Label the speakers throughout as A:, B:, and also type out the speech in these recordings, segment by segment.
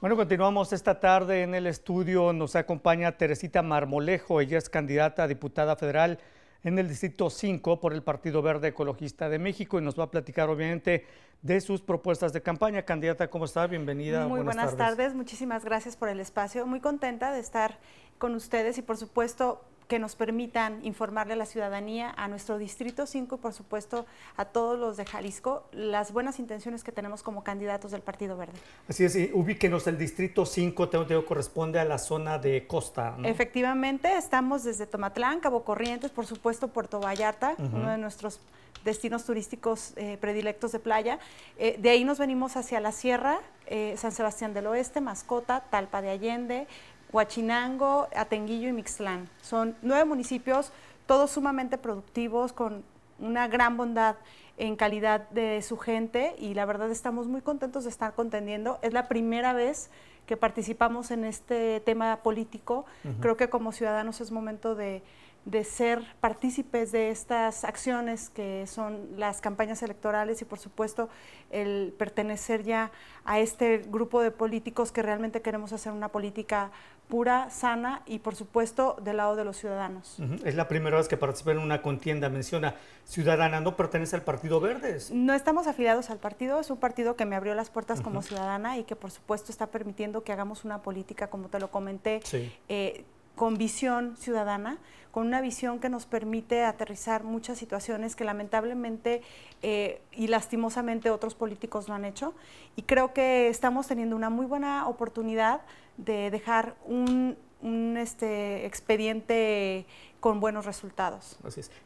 A: Bueno, continuamos esta tarde en el estudio. Nos acompaña Teresita Marmolejo. Ella es candidata a diputada federal en el Distrito 5 por el Partido Verde Ecologista de México y nos va a platicar obviamente de sus propuestas de campaña. Candidata, ¿cómo está? Bienvenida. Muy buenas, tardes.
B: Muchísimas gracias por el espacio. Muy contenta de estar con ustedes y por supuesto que nos permitan informarle a la ciudadanía, a nuestro Distrito 5 y por supuesto a todos los de Jalisco las buenas intenciones que tenemos como candidatos del Partido Verde.
A: Así es, ubíquenos, el Distrito 5 tengo, corresponde a la zona de costa.
B: Efectivamente, estamos desde Tomatlán, Cabo Corrientes, por supuesto Puerto Vallarta, uno de nuestros destinos turísticos eh, predilectos de playa. Eh, de ahí nos venimos hacia la sierra, eh, San Sebastián del Oeste, Mascota, Talpa de Allende, Huachinango, Atenguillo y Mixtlán. Son nueve municipios, todos sumamente productivos, con una gran bondad en calidad de su gente y la verdad estamos muy contentos de estar contendiendo. Es la primera vez que participamos en este tema político. Creo que como ciudadanos es momento de de ser partícipes de estas acciones que son las campañas electorales y por supuesto el pertenecer ya a este grupo de políticos que realmente queremos hacer una política pura, sana y por supuesto del lado de los ciudadanos.
A: Es la primera vez que participa en una contienda, menciona, ciudadana, no pertenece al Partido Verdes.
B: No estamos afiliados al partido, es un partido que me abrió las puertas como ciudadana y que por supuesto está permitiendo que hagamos una política, como te lo comenté, eh, con visión ciudadana, con una visión que nos permite aterrizar muchas situaciones que lamentablemente eh, y lastimosamente otros políticos no han hecho. Y creo que estamos teniendo una muy buena oportunidad de dejar un, un este, expediente con buenos resultados.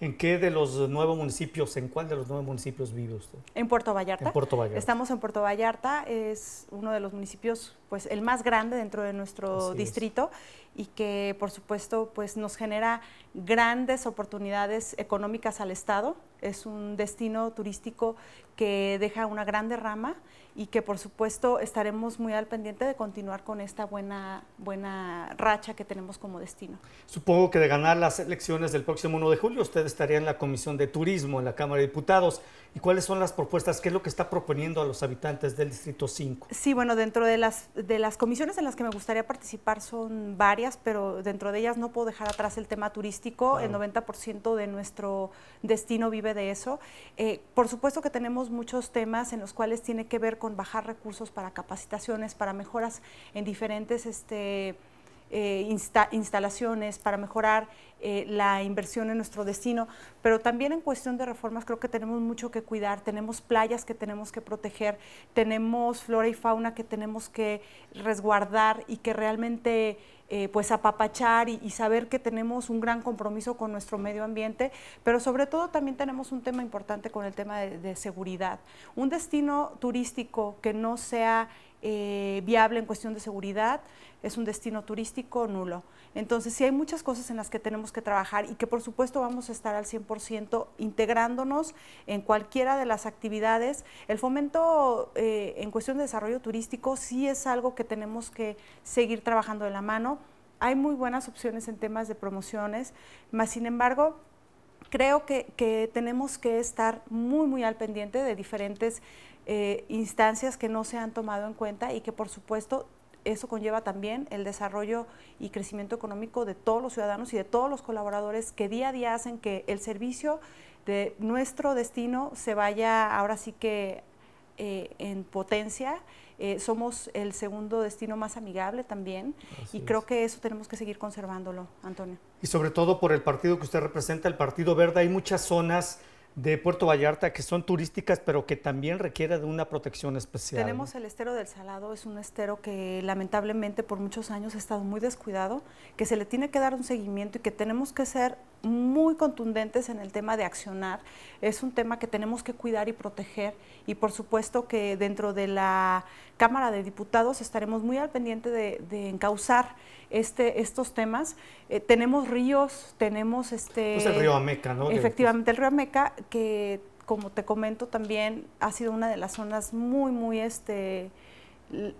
A: ¿En qué de los nuevos municipios, en cuál de los nuevos municipios vive usted?
B: En Puerto Vallarta. Estamos en Puerto Vallarta, es uno de los municipios, pues el más grande dentro de nuestro distrito y que por supuesto pues nos genera grandes oportunidades económicas al Estado es un destino turístico que deja una gran rama y que por supuesto estaremos muy al pendiente de continuar con esta buena, buena racha que tenemos como destino.
A: Supongo que de ganar las elecciones del próximo 1 de julio usted estaría en la Comisión de Turismo, en la Cámara de Diputados. ¿Y cuáles son las propuestas? ¿Qué es lo que está proponiendo a los habitantes del Distrito 5?
B: Sí, bueno, dentro de las, de las comisiones en las que me gustaría participar son varias, pero dentro de ellas no puedo dejar atrás el tema turístico. El 90% de nuestro destino vive de eso. Eh, por supuesto que tenemos muchos temas en los cuales tiene que ver con bajar recursos para capacitaciones, para mejoras en diferentes... Este, eh, instalaciones, para mejorar eh, la inversión en nuestro destino, pero también en cuestión de reformas creo que tenemos mucho que cuidar, tenemos playas que tenemos que proteger, tenemos flora y fauna que tenemos que resguardar y que realmente... Eh, pues apapachar y, saber que tenemos un gran compromiso con nuestro medio ambiente, pero sobre todo también tenemos un tema importante con el tema de seguridad. Un destino turístico que no sea eh, viable en cuestión de seguridad, es un destino turístico nulo. Entonces, sí hay muchas cosas en las que tenemos que trabajar y que por supuesto vamos a estar al 100% integrándonos en cualquiera de las actividades. El fomento eh, en cuestión de desarrollo turístico sí es algo que tenemos que seguir trabajando de la mano. Hay muy buenas opciones en temas de promociones, más sin embargo, creo que, tenemos que estar muy, muy al pendiente de diferentes eh, instancias que no se han tomado en cuenta y que, por supuesto, eso conlleva también el desarrollo y crecimiento económico de todos los ciudadanos y de todos los colaboradores que día a día hacen que el servicio de nuestro destino se vaya ahora sí que eh, en potencia eh, somos el segundo destino más amigable también y creo que eso tenemos que seguir conservándolo, Antonio.
A: Y sobre todo por el partido que usted representa, el Partido Verde, hay muchas zonas de Puerto Vallarta que son turísticas, pero que también requiere de una protección especial. Tenemos
B: el estero del Salado, es un estero que lamentablemente por muchos años ha estado muy descuidado, que se le tiene que dar un seguimiento y que tenemos que ser muy contundentes en el tema de accionar. Es un tema que tenemos que cuidar y proteger y por supuesto que dentro de la Cámara de Diputados estaremos muy al pendiente de, de encauzar este, estos temas. Eh, tenemos ríos, tenemos este... Pues el río Ameca, ¿no? Efectivamente, el río Ameca, que como te comento también, ha sido una de las zonas muy, muy este,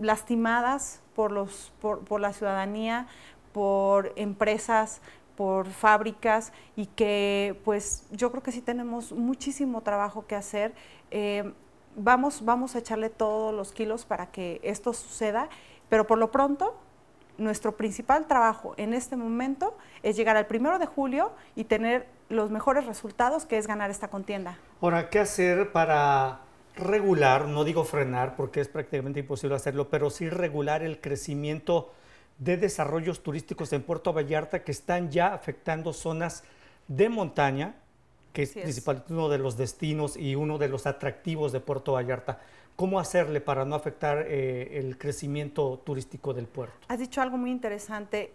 B: lastimadas por, los, por, la ciudadanía, por empresas, por fábricas y que pues yo creo que sí tenemos muchísimo trabajo que hacer. Eh, vamos, vamos a echarle todos los kilos para que esto suceda, pero por lo pronto nuestro principal trabajo en este momento es llegar al primero de julio y tener los mejores resultados, que es ganar esta contienda.
A: Ahora, ¿qué hacer para regular, no digo frenar, porque es prácticamente imposible hacerlo, pero sí regular el crecimiento de desarrollos turísticos en Puerto Vallarta que están ya afectando zonas de montaña, que es, principalmente uno de los destinos y uno de los atractivos de Puerto Vallarta. ¿Cómo hacerle para no afectar eh, el crecimiento turístico del puerto?
B: Has dicho algo muy interesante.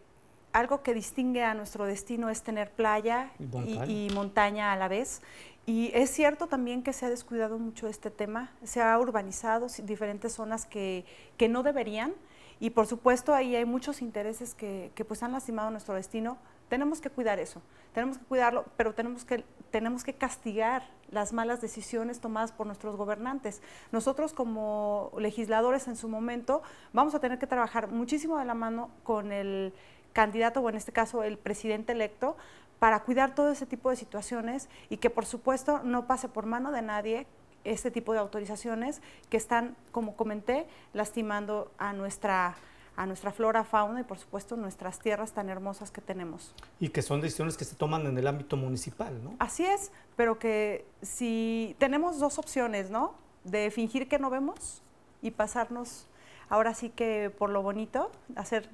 B: Algo que distingue a nuestro destino es tener playa y montaña, montaña a la vez. Y es cierto también que se ha descuidado mucho este tema, se ha urbanizado diferentes zonas que, que no deberían y por supuesto ahí hay muchos intereses que, que pues han lastimado nuestro destino. Tenemos que cuidar eso, tenemos que cuidarlo, pero tenemos que tenemos que castigar las malas decisiones tomadas por nuestros gobernantes. Nosotros como legisladores en su momento vamos a tener que trabajar muchísimo de la mano con el candidato o en este caso el presidente electo para cuidar todo ese tipo de situaciones y que por supuesto no pase por mano de nadie este tipo de autorizaciones que están, como comenté, lastimando a nuestra a nuestra flora, fauna y por supuesto nuestras tierras tan hermosas que tenemos.
A: Y que son decisiones que se toman en el ámbito municipal, ¿no?
B: Así es, pero que si tenemos dos opciones, ¿no? De fingir que no vemos y pasarnos ahora sí que por lo bonito, hacer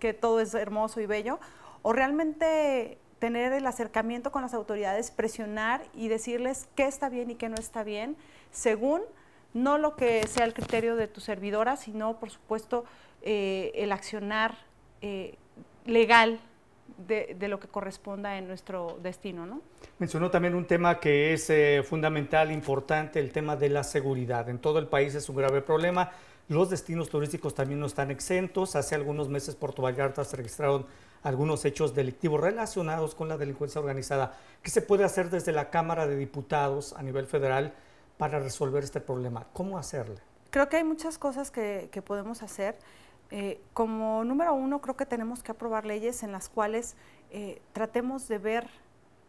B: que todo es hermoso y bello, o realmente tener el acercamiento con las autoridades, presionar y decirles qué está bien y qué no está bien, según no lo que sea el criterio de tu servidora, sino por supuesto eh, el accionar eh, legal de, lo que corresponda en nuestro destino. ¿no?
A: Mencionó también un tema que es eh, fundamental, importante, el tema de la seguridad. En todo el país es un grave problema. Los destinos turísticos también no están exentos. Hace algunos meses Puerto Vallarta se registraron algunos hechos delictivos relacionados con la delincuencia organizada. ¿Qué se puede hacer desde la Cámara de Diputados a nivel federal para resolver este problema? ¿Cómo hacerle?
B: Creo que hay muchas cosas que, que podemos hacer. Eh, como número uno, creo que tenemos que aprobar leyes en las cuales eh, tratemos de ver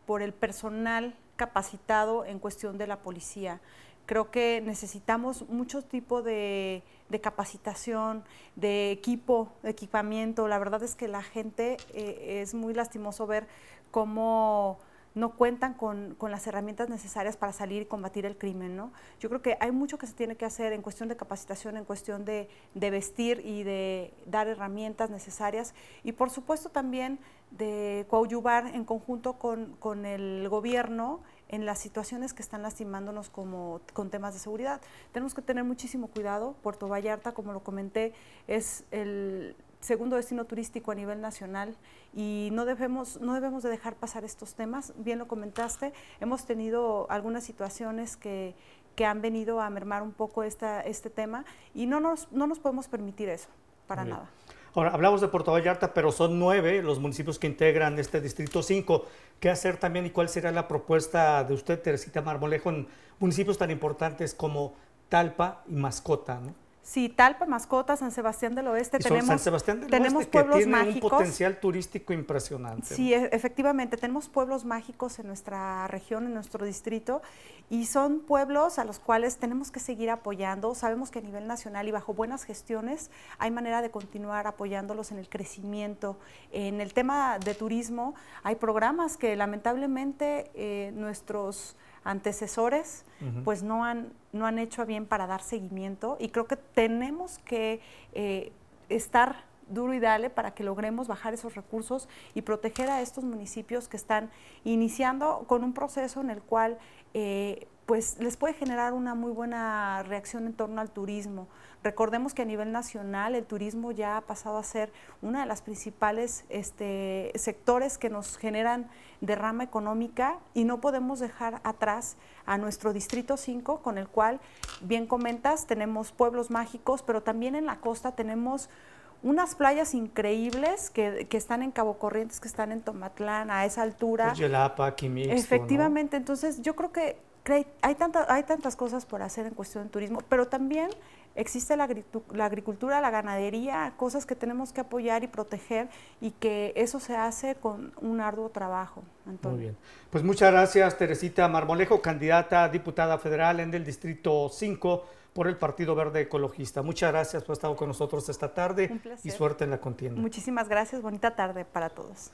B: por el personal capacitado en cuestión de la policía. Creo que necesitamos mucho tipo de, capacitación, de equipo, de equipamiento. La verdad es que la gente eh, es muy lastimoso ver cómo no cuentan con, las herramientas necesarias para salir y combatir el crimen. ¿no? Yo creo que hay mucho que se tiene que hacer en cuestión de capacitación, en cuestión de, vestir y de dar herramientas necesarias y por supuesto también de coadyuvar en conjunto con, el gobierno en las situaciones que están lastimándonos como, con temas de seguridad. Tenemos que tener muchísimo cuidado. Puerto Vallarta, como lo comenté, es el, segundo destino turístico a nivel nacional y no debemos, no debemos de dejar pasar estos temas. Bien lo comentaste, hemos tenido algunas situaciones que, que han venido a mermar un poco esta, este tema y no nos, no nos podemos permitir eso, para nada.
A: Ahora, hablamos de Puerto Vallarta, pero son nueve los municipios que integran este Distrito 5. ¿Qué hacer también y cuál será la propuesta de usted, Teresita Marmolejo, en municipios tan importantes como Talpa y Mascota? ¿no?
B: Sí, Talpa, Mascota, San Sebastián del Oeste. Tenemos, San Sebastián tenemos Oeste, pueblos que tiene un potencial
A: turístico impresionante. Sí,
B: e, efectivamente, tenemos pueblos mágicos en nuestra región, en nuestro distrito, y son pueblos a los cuales tenemos que seguir apoyando. Sabemos que a nivel nacional y bajo buenas gestiones hay manera de continuar apoyándolos en el crecimiento. En el tema de turismo, hay programas que lamentablemente eh, nuestros antecesores, pues no han, no han hecho bien para dar seguimiento y creo que tenemos que eh, estar duro y dale para que logremos bajar esos recursos y proteger a estos municipios que están iniciando con un proceso en el cual eh, pues les puede generar una muy buena reacción en torno al turismo. Recordemos que a nivel nacional el turismo ya ha pasado a ser una de las principales este, sectores que nos generan derrama económica y no podemos dejar atrás a nuestro Distrito 5, con el cual, bien comentas, tenemos pueblos mágicos, pero también en la costa tenemos unas playas increíbles que, están en Cabo Corrientes, que están en Tomatlán, a esa altura. Pues Yelapa,
A: Efectivamente,
B: entonces yo creo que hay, hay tantas cosas por hacer en cuestión de turismo, pero también existe la, agricultura, la ganadería, cosas que tenemos que apoyar y proteger y que eso se hace con un arduo trabajo. Muy bien.
A: Pues muchas gracias, Teresita Marmolejo, candidata a diputada federal en el Distrito 5 por el Partido Verde Ecologista. Muchas gracias por estar con nosotros esta tarde y suerte en la contienda.
B: Muchísimas gracias, bonita tarde para todos.